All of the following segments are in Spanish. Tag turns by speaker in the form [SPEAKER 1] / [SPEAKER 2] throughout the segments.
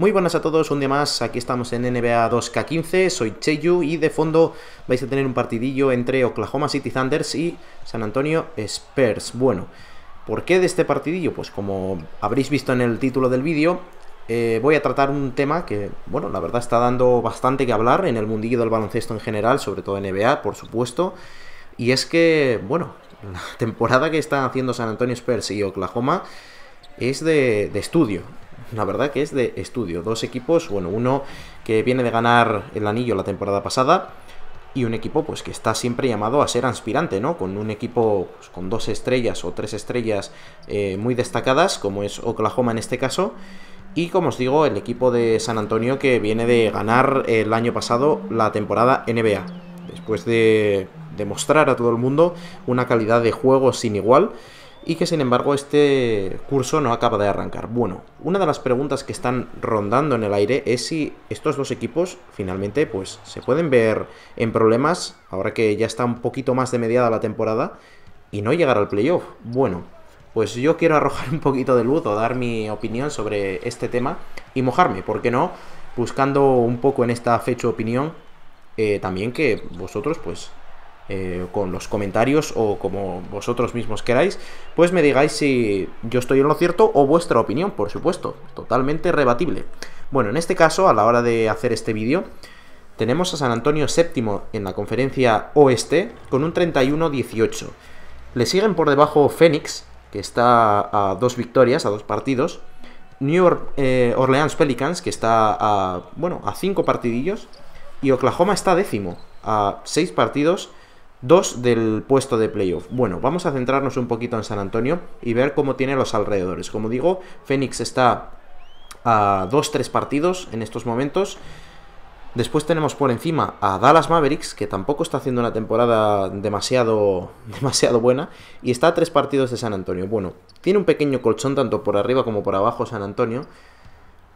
[SPEAKER 1] Muy buenas a todos, un día más, aquí estamos en NBA 2K15, soy Cheyu y de fondo vais a tener un partidillo entre Oklahoma City Thunders y San Antonio Spurs. Bueno, ¿por qué de este partidillo? Pues como habréis visto en el título del vídeo, eh, voy a tratar un tema que, bueno, la verdad está dando bastante que hablar en el mundillo del baloncesto en general, sobre todo en NBA, por supuesto, y es que, bueno, la temporada que están haciendo San Antonio Spurs y Oklahoma es de estudio la verdad que es de estudio. Dos equipos, bueno, uno que viene de ganar el anillo la temporada pasada y un equipo pues que está siempre llamado a ser aspirante, ¿no? Con un equipo pues, con dos estrellas o tres estrellas eh, muy destacadas, como es Oklahoma en este caso. Y como os digo, el equipo de San Antonio que viene de ganar el año pasado la temporada NBA. Después de demostrar a todo el mundo una calidad de juego sin igual y que sin embargo este curso no acaba de arrancar. Bueno, una de las preguntas que están rondando en el aire es si estos dos equipos finalmente pues se pueden ver en problemas ahora que ya está un poquito más de mediada la temporada y no llegar al playoff. Bueno, pues yo quiero arrojar un poquito de luz o dar mi opinión sobre este tema y mojarme, ¿por qué no? Buscando un poco en esta fecha opinión eh, también que vosotros pues eh, con los comentarios o como vosotros mismos queráis, pues me digáis si yo estoy en lo cierto o vuestra opinión, por supuesto, totalmente rebatible. Bueno, en este caso, a la hora de hacer este vídeo, tenemos a San Antonio séptimo en la conferencia oeste con un 31-18. Le siguen por debajo Phoenix, que está a dos victorias, a dos partidos. New eh, Orleans Pelicans, que está a, bueno, a cinco partidillos. Y Oklahoma está décimo, a seis partidos Dos del puesto de playoff. Bueno, vamos a centrarnos un poquito en San Antonio y ver cómo tiene los alrededores. Como digo, Phoenix está a 2-3 partidos en estos momentos. Después tenemos por encima a Dallas Mavericks, que tampoco está haciendo una temporada demasiado, demasiado buena, y está a tres partidos de San Antonio. Bueno, tiene un pequeño colchón tanto por arriba como por abajo San Antonio.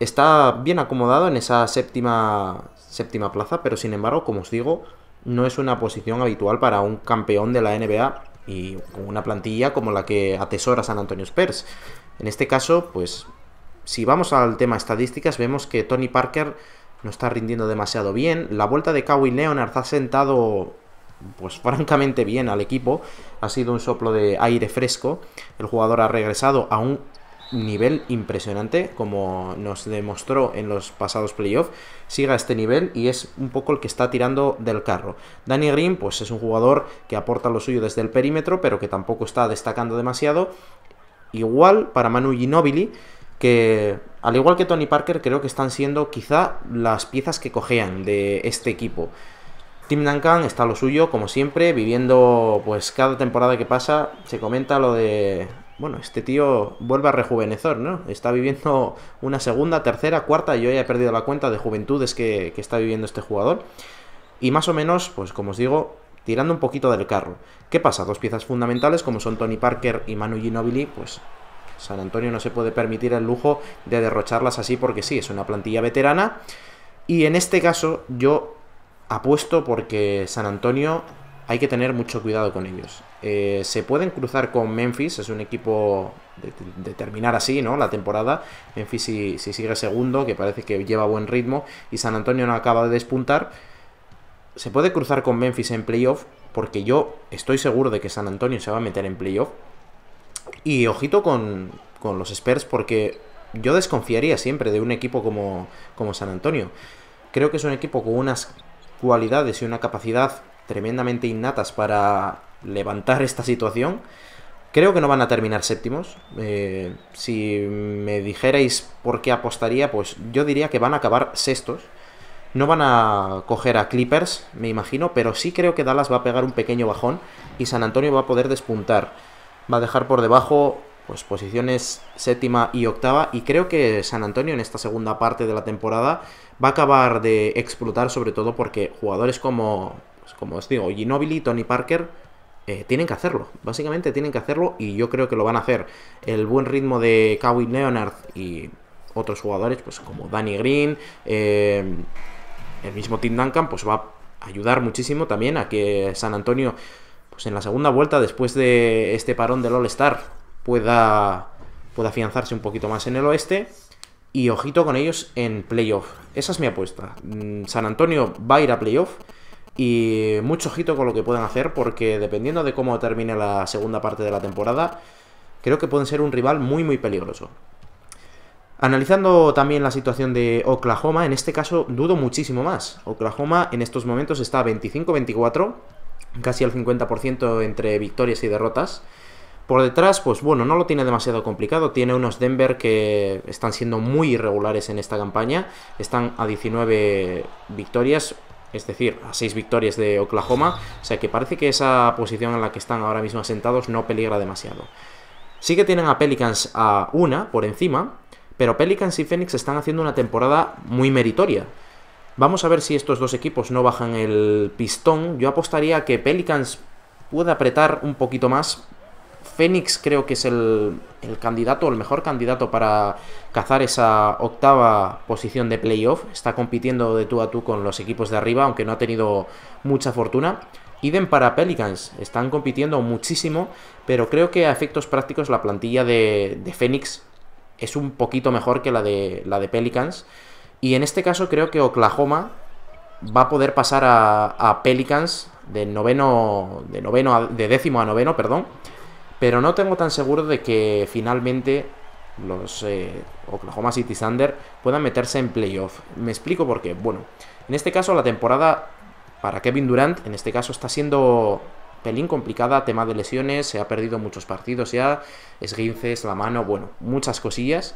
[SPEAKER 1] Está bien acomodado en esa séptima, séptima plaza, pero sin embargo, como os digo, no es una posición habitual para un campeón de la NBA y una plantilla como la que atesora San Antonio Spurs. En este caso, pues si vamos al tema estadísticas, vemos que Tony Parker no está rindiendo demasiado bien. La vuelta de Kawhi Leonard ha sentado pues francamente bien al equipo. Ha sido un soplo de aire fresco. El jugador ha regresado a un nivel impresionante, como nos demostró en los pasados playoffs, siga este nivel y es un poco el que está tirando del carro. Danny Green, pues es un jugador que aporta lo suyo desde el perímetro, pero que tampoco está destacando demasiado. Igual para Manu Ginobili, que al igual que Tony Parker, creo que están siendo quizá las piezas que cojean de este equipo. Tim Duncan está lo suyo, como siempre, viviendo, pues cada temporada que pasa, se comenta lo de bueno, este tío vuelve a rejuvenecer, ¿no? Está viviendo una segunda, tercera, cuarta, yo ya he perdido la cuenta de juventudes que, está viviendo este jugador. Y más o menos, pues como os digo, tirando un poquito del carro. ¿Qué pasa? Dos piezas fundamentales como son Tony Parker y Manu Ginobili, pues San Antonio no se puede permitir el lujo de derrocharlas así porque sí, es una plantilla veterana. Y en este caso yo apuesto porque San Antonio hay que tener mucho cuidado con ellos. Eh, se pueden cruzar con Memphis, es un equipo de, terminar así, ¿no? La temporada. Memphis si, sigue segundo, que parece que lleva buen ritmo, y San Antonio no acaba de despuntar. Se puede cruzar con Memphis en playoff, porque yo estoy seguro de que San Antonio se va a meter en playoff. Y ojito con, los Spurs, porque yo desconfiaría siempre de un equipo como, como San Antonio. Creo que es un equipo con unas cualidades y una capacidad tremendamente innatas para levantar esta situación. Creo que no van a terminar séptimos. Eh, si me dijerais por qué apostaría, pues yo diría que van a acabar sextos. No van a coger a Clippers, me imagino, pero sí creo que Dallas va a pegar un pequeño bajón y San Antonio va a poder despuntar. Va a dejar por debajo pues, posiciones séptima y octava y creo que San Antonio en esta segunda parte de la temporada va a acabar de explotar sobre todo porque jugadores como pues, como os digo, Ginobili, Tony Parker, eh, tienen que hacerlo. Básicamente tienen que hacerlo y yo creo que lo van a hacer. El buen ritmo de Kawhi Leonard y otros jugadores, pues como Danny Green, eh, el mismo Tim Duncan, pues va a ayudar muchísimo también a que San Antonio, pues en la segunda vuelta, después de este parón del All-Star, pueda, pueda afianzarse un poquito más en el oeste. Y ojito con ellos en playoff. Esa es mi apuesta. Mm, San Antonio va a ir a playoff y mucho ojito con lo que puedan hacer, porque dependiendo de cómo termine la segunda parte de la temporada, creo que pueden ser un rival muy, muy peligroso. Analizando también la situación de Oklahoma, en este caso dudo muchísimo más. Oklahoma en estos momentos está a 25-24, casi al 50% entre victorias y derrotas. Por detrás, pues bueno, no lo tiene demasiado complicado. Tiene unos Denver que están siendo muy irregulares en esta campaña. Están a 19 victorias, es decir, a seis victorias de Oklahoma. O sea que parece que esa posición en la que están ahora mismo asentados no peligra demasiado. Sí que tienen a Pelicans a una por encima, pero Pelicans y Phoenix están haciendo una temporada muy meritoria. Vamos a ver si estos dos equipos no bajan el pistón. Yo apostaría que Pelicans puede apretar un poquito más, Fénix creo que es el, candidato, el mejor candidato para cazar esa octava posición de playoff. Está compitiendo de tú a tú con los equipos de arriba, aunque no ha tenido mucha fortuna. Idem para Pelicans, están compitiendo muchísimo, pero creo que a efectos prácticos la plantilla de, de Fénix es un poquito mejor que la de, la de Pelicans. Y en este caso creo que Oklahoma va a poder pasar a, Pelicans de noveno, de noveno a, de décimo a noveno, perdón, pero no tengo tan seguro de que finalmente los eh, Oklahoma City Thunder puedan meterse en playoff. Me explico por qué. Bueno, en este caso la temporada para Kevin Durant, en este caso está siendo pelín complicada, tema de lesiones, se ha perdido muchos partidos ya, esguinces, la mano, bueno, muchas cosillas.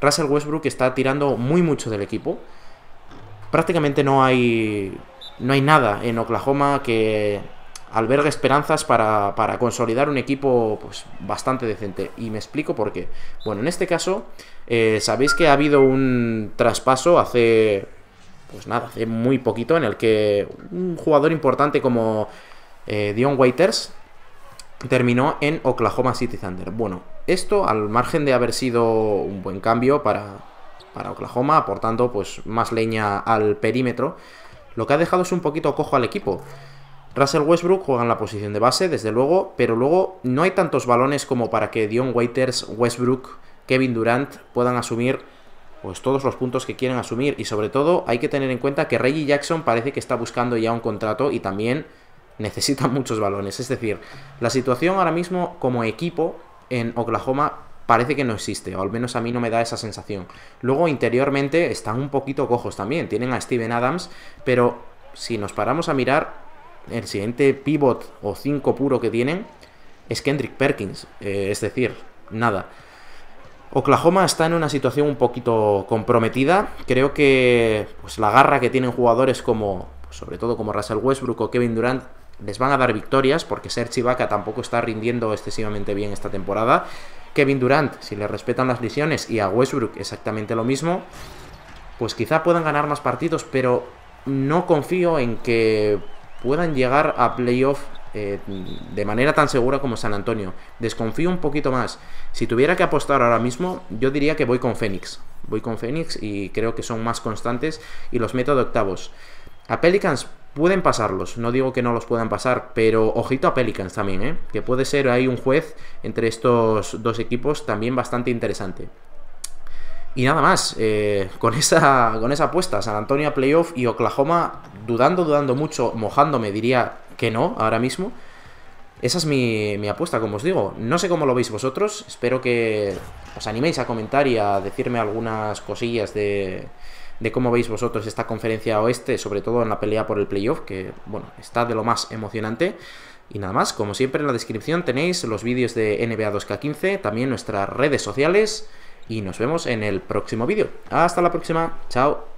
[SPEAKER 1] Russell Westbrook está tirando muy mucho del equipo. Prácticamente no hay no hay nada en Oklahoma que alberga esperanzas para, para consolidar un equipo pues, bastante decente. Y me explico por qué. Bueno, en este caso, eh, sabéis que ha habido un traspaso hace, pues nada, hace muy poquito en el que un jugador importante como eh, Dion Waiters terminó en Oklahoma City Thunder. Bueno, esto al margen de haber sido un buen cambio para, para Oklahoma, aportando pues más leña al perímetro, lo que ha dejado es un poquito cojo al equipo. Russell Westbrook juega en la posición de base, desde luego, pero luego no hay tantos balones como para que Dion Waiters, Westbrook, Kevin Durant puedan asumir pues todos los puntos que quieren asumir y sobre todo hay que tener en cuenta que Reggie Jackson parece que está buscando ya un contrato y también necesita muchos balones, es decir, la situación ahora mismo como equipo en Oklahoma parece que no existe, o al menos a mí no me da esa sensación. Luego interiormente están un poquito cojos también, tienen a Steven Adams, pero si nos paramos a mirar, el siguiente pivot o 5 puro que tienen es Kendrick Perkins, eh, es decir, nada. Oklahoma está en una situación un poquito comprometida. Creo que pues, la garra que tienen jugadores como, pues, sobre todo como Russell Westbrook o Kevin Durant, les van a dar victorias porque Serge Ibaka tampoco está rindiendo excesivamente bien esta temporada. Kevin Durant, si le respetan las lesiones, y a Westbrook exactamente lo mismo, pues quizá puedan ganar más partidos, pero no confío en que puedan llegar a playoff eh, de manera tan segura como San Antonio. Desconfío un poquito más. Si tuviera que apostar ahora mismo, yo diría que voy con Phoenix. Voy con Phoenix y creo que son más constantes y los meto de octavos. A Pelicans pueden pasarlos, no digo que no los puedan pasar, pero ojito a Pelicans también, ¿eh? que puede ser ahí un juez entre estos dos equipos también bastante interesante. Y nada más, eh, con, esa, con esa apuesta, San Antonio playoff y Oklahoma dudando, dudando mucho, mojándome, diría que no ahora mismo. Esa es mi, mi apuesta, como os digo. No sé cómo lo veis vosotros, espero que os animéis a comentar y a decirme algunas cosillas de, de cómo veis vosotros esta conferencia oeste, sobre todo en la pelea por el playoff, que bueno, está de lo más emocionante. Y nada más, como siempre en la descripción tenéis los vídeos de NBA 2K15, también nuestras redes sociales y nos vemos en el próximo vídeo. Hasta la próxima, chao.